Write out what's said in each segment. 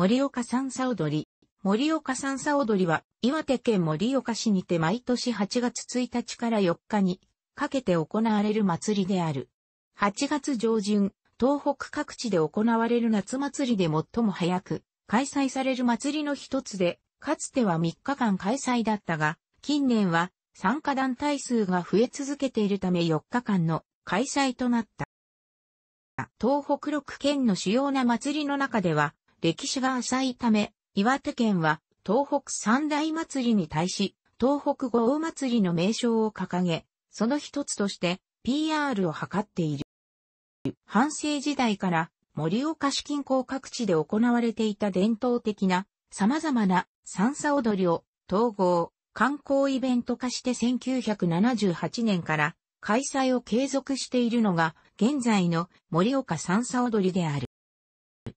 森岡三叉踊り。森岡三叉踊りは、岩手県森岡市にて毎年8月1日から4日にかけて行われる祭りである。8月上旬、東北各地で行われる夏祭りで最も早く開催される祭りの一つで、かつては3日間開催だったが、近年は参加団体数が増え続けているため4日間の開催となった。東北6県の主要な祭りの中では、歴史が浅いため、岩手県は東北三大祭りに対し、東北五王祭りの名称を掲げ、その一つとして PR を図っている。半世時代から森岡市近郊各地で行われていた伝統的な様々な三叉踊りを統合、観光イベント化して1978年から開催を継続しているのが現在の森岡三叉踊りである。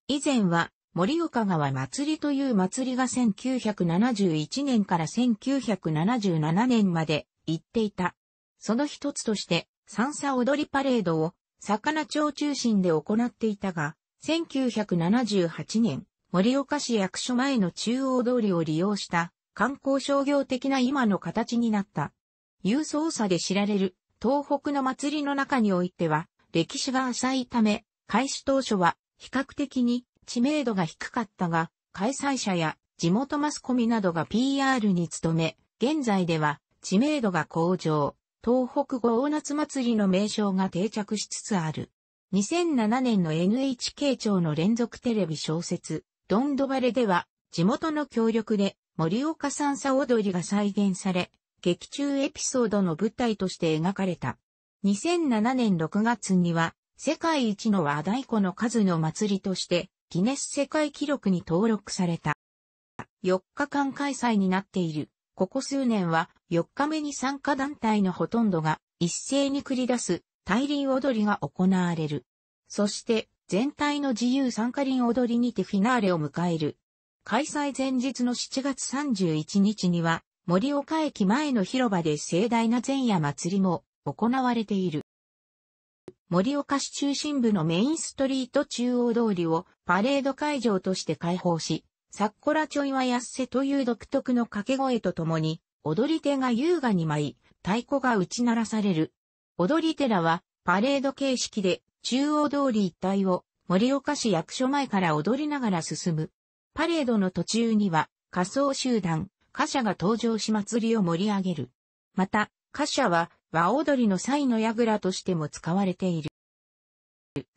以前は森岡川祭りという祭りが1971年から1977年まで行っていた。その一つとして、三叉踊りパレードを、魚町中心で行っていたが、1978年、森岡市役所前の中央通りを利用した観光商業的な今の形になった。郵送差で知られる東北の祭りの中においては歴史が浅いため、開始当初は比較的に知名度が低かったが、開催者や地元マスコミなどが PR に努め、現在では知名度が向上、東北豪夏祭りの名称が定着しつつある。2007年の NHK 庁の連続テレビ小説、ドンドバレでは、地元の協力で森岡三佐踊りが再現され、劇中エピソードの舞台として描かれた。2007年6月には、世界一の和太鼓の数の祭りとして、ギネス世界記録に登録された。4日間開催になっている。ここ数年は4日目に参加団体のほとんどが一斉に繰り出す大輪踊りが行われる。そして全体の自由参加輪踊りにてフィナーレを迎える。開催前日の7月31日には森岡駅前の広場で盛大な前夜祭りも行われている。盛岡市中心部のメインストリート中央通りをパレード会場として開放し、サッコラちょいはやっせという独特の掛け声とともに、踊り手が優雅に舞い、太鼓が打ち鳴らされる。踊り寺はパレード形式で中央通り一帯を盛岡市役所前から踊りながら進む。パレードの途中には仮想集団、貨車が登場し祭りを盛り上げる。また、貨車は和踊りの際の倉としても使われている。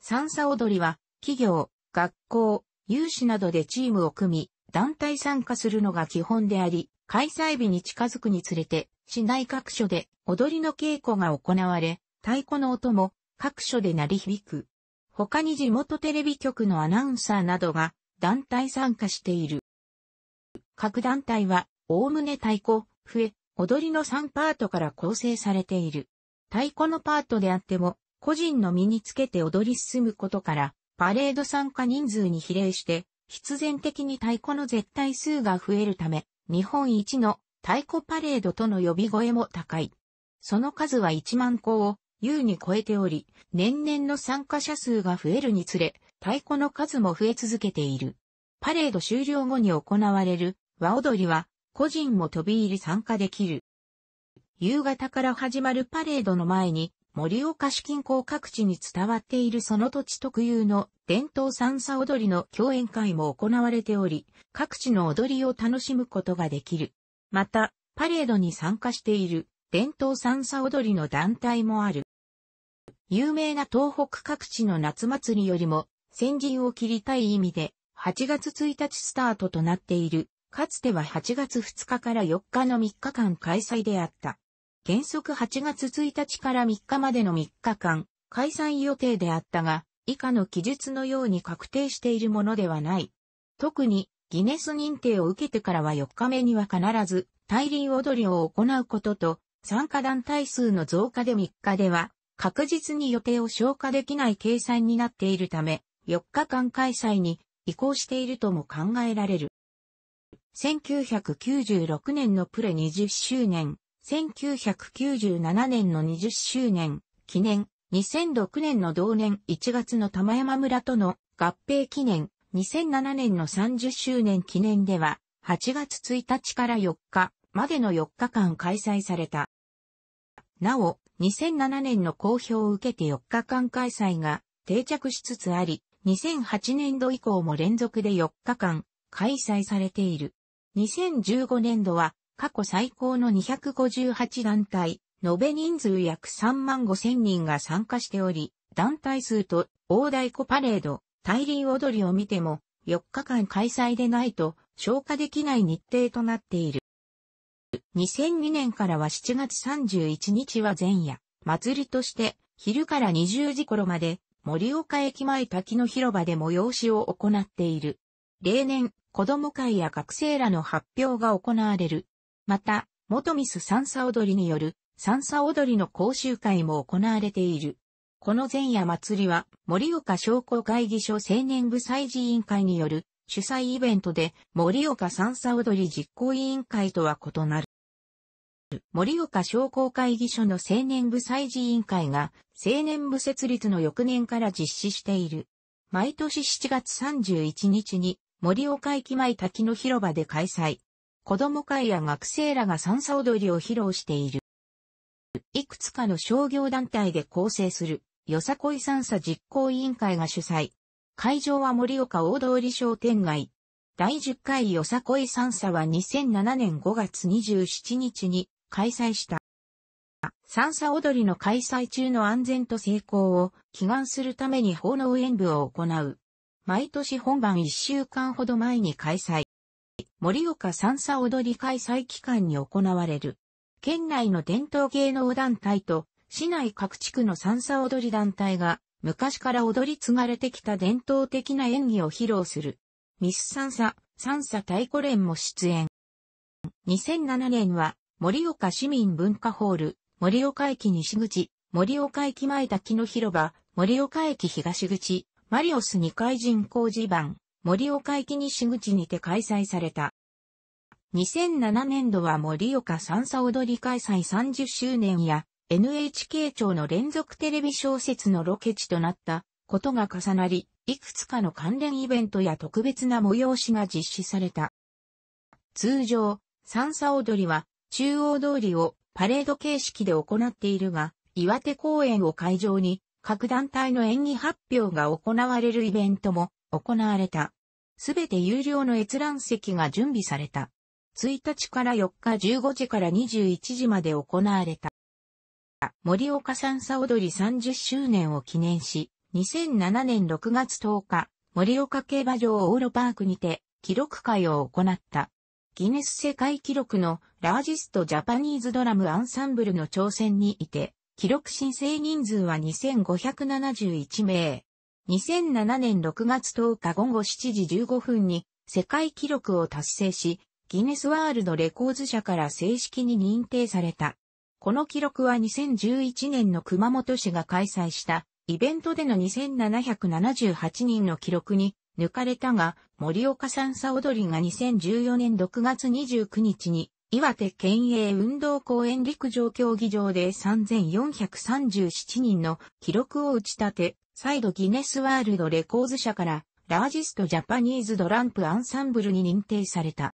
三叉踊りは、企業、学校、有志などでチームを組み、団体参加するのが基本であり、開催日に近づくにつれて、市内各所で踊りの稽古が行われ、太鼓の音も各所で鳴り響く。他に地元テレビ局のアナウンサーなどが団体参加している。各団体は、おおむね太鼓、笛、踊りの3パートから構成されている。太鼓のパートであっても、個人の身につけて踊り進むことから、パレード参加人数に比例して、必然的に太鼓の絶対数が増えるため、日本一の太鼓パレードとの呼び声も高い。その数は1万個を優に超えており、年々の参加者数が増えるにつれ、太鼓の数も増え続けている。パレード終了後に行われる和踊りは、個人も飛び入り参加できる。夕方から始まるパレードの前に、森岡市近郊各地に伝わっているその土地特有の伝統三叉踊りの共演会も行われており、各地の踊りを楽しむことができる。また、パレードに参加している伝統三叉踊りの団体もある。有名な東北各地の夏祭りよりも先陣を切りたい意味で8月1日スタートとなっているかつては8月2日から4日の3日間開催であった。原則8月1日から3日までの3日間、開催予定であったが、以下の記述のように確定しているものではない。特に、ギネス認定を受けてからは4日目には必ず、大輪踊りを行うことと、参加団体数の増加で3日では、確実に予定を消化できない計算になっているため、4日間開催に移行しているとも考えられる。1996年のプレ20周年、1997年の20周年、記念、2006年の同年1月の玉山村との合併記念、2007年の30周年記念では、8月1日から4日までの4日間開催された。なお、2007年の公表を受けて4日間開催が定着しつつあり、2008年度以降も連続で4日間開催されている。2015年度は過去最高の258団体、延べ人数約3万5千人が参加しており、団体数と大太鼓パレード、大輪踊りを見ても4日間開催でないと消化できない日程となっている。2002年からは7月31日は前夜、祭りとして昼から20時頃まで森岡駅前滝の広場で催しを行っている。例年、子供会や学生らの発表が行われる。また、元ミス三叉踊りによる三叉踊りの講習会も行われている。この前夜祭りは、森岡商工会議所青年部祭事委員会による主催イベントで、森岡三叉踊り実行委員会とは異なる。森岡商工会議所の青年部祭事委員会が、青年部設立の翌年から実施している。毎年7月31日に森岡駅前滝の広場で開催。子供会や学生らが三叉踊りを披露している。いくつかの商業団体で構成する、よさこい三叉実行委員会が主催。会場は森岡大通商店街。第10回よさこい三叉は2007年5月27日に開催した。三叉踊りの開催中の安全と成功を祈願するために奉納演舞を行う。毎年本番1週間ほど前に開催。盛岡三叉踊り開催期間に行われる。県内の伝統芸能団体と市内各地区の三叉踊り団体が昔から踊り継がれてきた伝統的な演技を披露する。ミス三叉、三叉太鼓連も出演。2007年は盛岡市民文化ホール、盛岡駅西口、盛岡駅前滝の広場、盛岡駅東口、マリオス2階人工地盤、森岡駅西口にて開催された。2007年度は森岡三叉踊り開催30周年や NHK 庁の連続テレビ小説のロケ地となったことが重なり、いくつかの関連イベントや特別な催しが実施された。通常、三叉踊りは中央通りをパレード形式で行っているが、岩手公園を会場に各団体の演技発表が行われるイベントも行われた。すべて有料の閲覧席が準備された。1日から4日15時から21時まで行われた。森岡三佐踊り30周年を記念し、2007年6月10日、森岡競馬場オーロパークにて、記録会を行った。ギネス世界記録のラージストジャパニーズドラムアンサンブルの挑戦にいて、記録申請人数は2571名。2007年6月10日午後7時15分に世界記録を達成し、ギネスワールドレコーズ社から正式に認定された。この記録は2011年の熊本市が開催したイベントでの2778人の記録に抜かれたが、森岡さんさ踊りが2014年6月29日に岩手県営運動公園陸上競技場で3437人の記録を打ち立て、再度ギネスワールドレコーズ社からラージストジャパニーズドランプアンサンブルに認定された。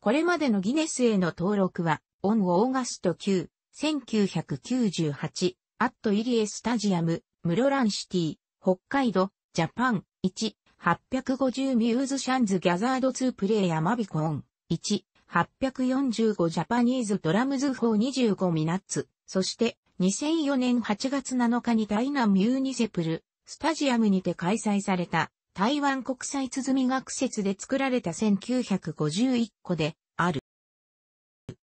これまでのギネスへの登録は、オン・オーガスト9、1998、アット・イリエ・スタジアム、ムロラン・シティ、北海道、ジャパン、1、850ミューズシャンズ・ギャザード2プレイヤーマビコン、1、845ジャパニーズドラムズ425ミナッツ、そして2004年8月7日に台南ミューニセプル、スタジアムにて開催された台湾国際鼓学説で作られた1951個である。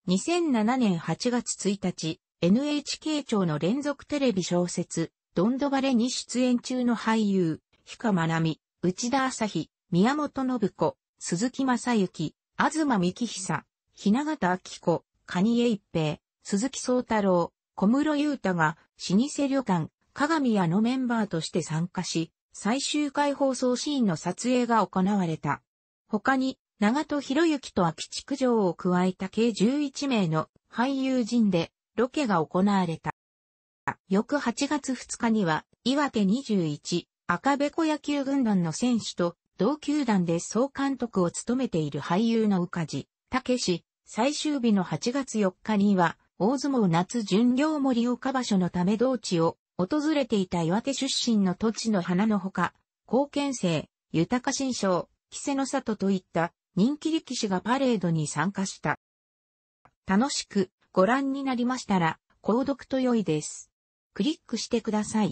2007年8月1日、NHK 庁の連続テレビ小説、ドンドバレに出演中の俳優、氷川奈美、内田朝日、宮本信子、鈴木正幸、東幹久、雛形明子、蟹江一平、鈴木宗太郎、小室優太が老舗旅館、鏡屋のメンバーとして参加し、最終回放送シーンの撮影が行われた。他に、長戸博之と秋地区城を加えた計11名の俳優陣でロケが行われた。翌8月2日には、岩手21赤べこ野球軍団の選手と同球団で総監督を務めている俳優の宇梶、武史、最終日の8月4日には、大相撲夏巡業森岡場所のため同地を訪れていた岩手出身の土地の花のほか、貢献生、豊新章、稀勢の里といった人気力士がパレードに参加した。楽しくご覧になりましたら、購読と良いです。クリックしてください。